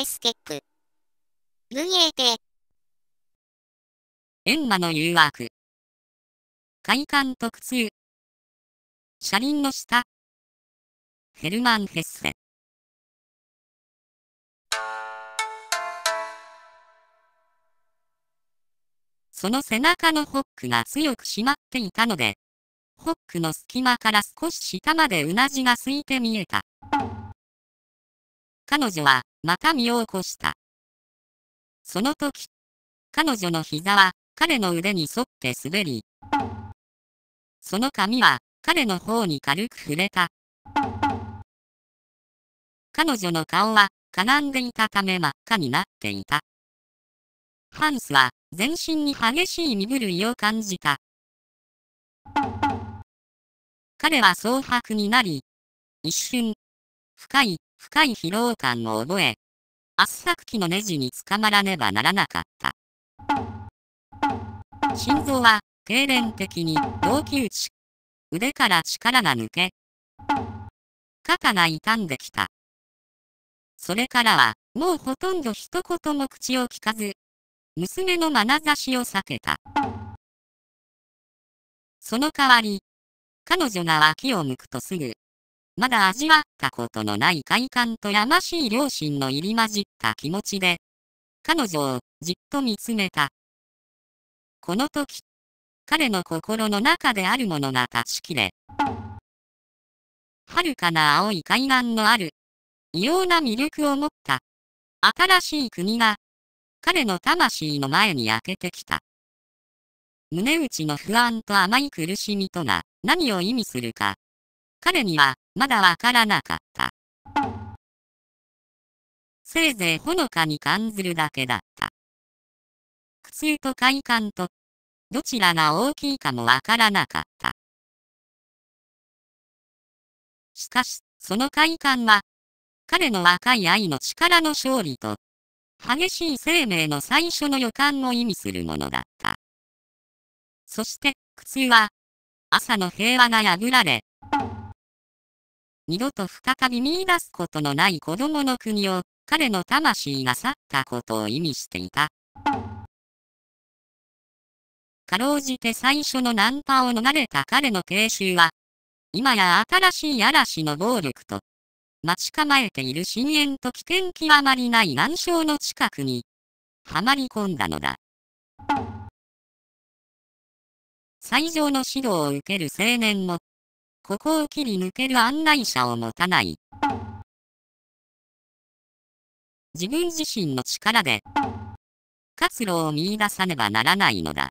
エスケック。文英帝。エンマの誘惑。快感特通。車輪の下。ヘルマン・ヘッセ。その背中のホックが強く締まっていたので、ホックの隙間から少し下までうなじが空いて見えた。彼女は、また身を起こした。その時、彼女の膝は彼の腕に沿って滑り、その髪は彼の方に軽く触れた。彼女の顔はかがんでいたため真っ赤になっていた。ハンスは全身に激しい身震いを感じた。彼は蒼白になり、一瞬、深い深い疲労感を覚え、圧搾機のネジに捕まらねばならなかった。心臓は、痙攣的に、動悸打ち。腕から力が抜け、肩が痛んできた。それからは、もうほとんど一言も口を聞かず、娘の眼差しを避けた。その代わり、彼女が脇を向くとすぐ、まだ味わったことのない快感とやましい両親の入り混じった気持ちで、彼女をじっと見つめた。この時、彼の心の中であるものが断ち切れ、遥かな青い海岸のある、異様な魅力を持った、新しい国が、彼の魂の前に開けてきた。胸内の不安と甘い苦しみとが何を意味するか、彼にはまだわからなかった。せいぜいほのかに感ずるだけだった。苦痛と快感と、どちらが大きいかもわからなかった。しかし、その快感は、彼の若い愛の力の勝利と、激しい生命の最初の予感を意味するものだった。そして、苦痛は、朝の平和が破られ、二度と再び見出すことのない子供の国を、彼の魂が去ったことを意味していた。かろうじて最初のナンパを逃れた彼の定衆は、今や新しい嵐の暴力と、待ち構えている深淵と危険極まりない難礁の近くに、はまり込んだのだ。最上の指導を受ける青年も、ここを切り抜ける案内者を持たない。自分自身の力で、活路を見出さねばならないのだ。